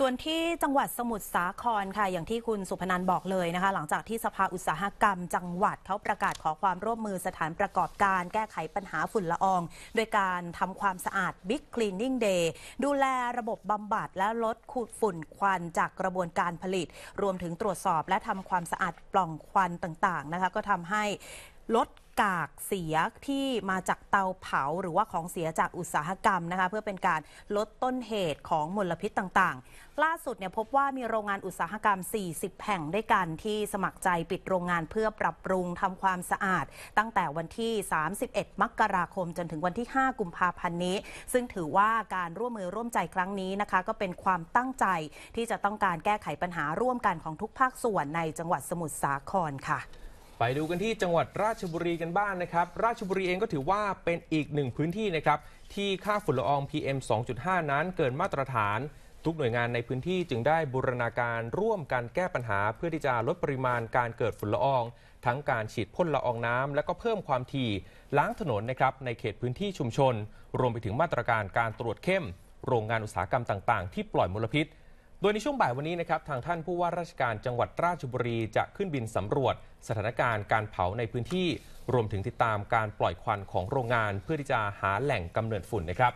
ส่วนที่จังหวัดสมุทรสาครค่ะ อย่างที่คุณสุพนันบอกเลยนะคะหลังจากที่สภาอุตสาหกรรมจังหวัดเขาประกาศขอความร่วมมือสถานประกอบการแก้ไขปัญหาฝุ่นละออง โดยการทำความสะอาดบิ๊กคลีนนิ่งเดย์ดูแลระบบบำบัดและลดขูดฝุ่นควันจากกระบวนการผลิต รวมถึงตรวจสอบและทำความสะอาดปล่องควันต่างๆนะคะก็ทำให้ลดกากเสียที่มาจากเตาเผาหรือว่าของเสียจากอุตสาหกรรมนะคะเพื่อเป็นการลดต้นเหตุของมลพิษต่างๆ ล่าสุดเนี่ยพบว่ามีโรงงานอุตสาหกรรม 40 แห่งด้วยกัน ที่สมัครใจปิดโรงงานเพื่อปรับปรุงทำความสะอาดตั้งแต่วันที่ 31 มกราคมจนถึงวันที่ 5 กุมภาพันธ์นี้ ซึ่งถือว่าการร่วมมือร่วมใจครั้งนี้นะคะ ก็เป็นความตั้งใจที่จะต้องการแก้ไขปัญหาร่วมกันของทุกภาคส่วนในจังหวัดสมุทรสาครค่ะไปดูกันที่จังหวัดราชบุรีกันบ้างนนะครับ ราชบุรีเองก็ถือว่าเป็นอีกหนึ่งพื้นที่นะครับที่ค่าฝุ่นละออง PM 2.5 นั้นเกินมาตรฐาน ทุกหน่วยงานในพื้นที่จึงได้บูรณาการร่วมกันแก้ปัญหาเพื่อที่จะลดปริมาณการเกิดฝุ่นละออง ทั้งการฉีดพ่นละอองน้ำ และก็เพิ่มความถี่ล้างถนนนะครับในเขตพื้นที่ชุมชน รวมไปถึงมาตรการการตรวจเข้ม โรงงานอุตสาหกรรมต่างๆ ที่ปล่อยมลพิษโดยในช่วงบ่ายวันนี้นะครับทางท่านผู้ว่าราชการจังหวัดราชบุรีจะขึ้นบินสำรวจสถานการณ์การเผาในพื้นที่ รวมถึงติดตามการปล่อยควันของโรงงานเพื่อที่จะหาแหล่งกำเนิดฝุ่นนะครับ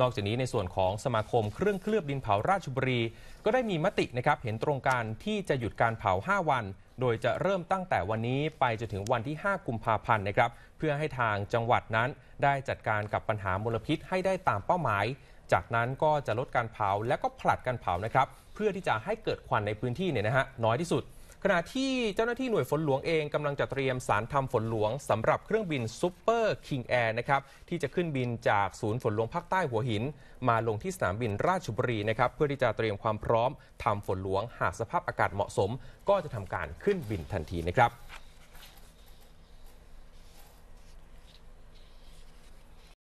นอกจากนี้ในส่วนของสมาคมเครื่องเคลือบดินเผาราชบุรี ก็ได้มีมตินะครับเห็นตรงกันที่จะหยุดการเผา5วันโดยจะเริ่มตั้งแต่วันนี้ไปจนถึงวันที่ 5 กุมภาพันธ์นะครับเพื่อให้ทางจังหวัดนั้นได้จัดการกับปัญหามลพิษให้ได้ตามเป้าหมายจากนั้นก็จะลดการเผาและก็ผลัดการเผานะครับ เพื่อที่จะให้เกิดควันในพื้นที่เนี่ยนะฮะน้อยที่สุด ขณะที่เจ้าหน้าที่หน่วยฝนหลวงเองกำลังจะเตรียมสารทำฝนหลวงสำหรับเครื่องบินซูเปอร์คิงแอร์นะครับที่จะขึ้นบินจากศูนย์ฝนหลวงภาคใต้หัวหิน มาลงที่สนามบินราชบุรีนะครับเพื่อที่จะเตรียมความพร้อมทำฝนหลวง หากสภาพอากาศเหมาะสม ก็จะทำการขึ้นบินทันทีนะครับ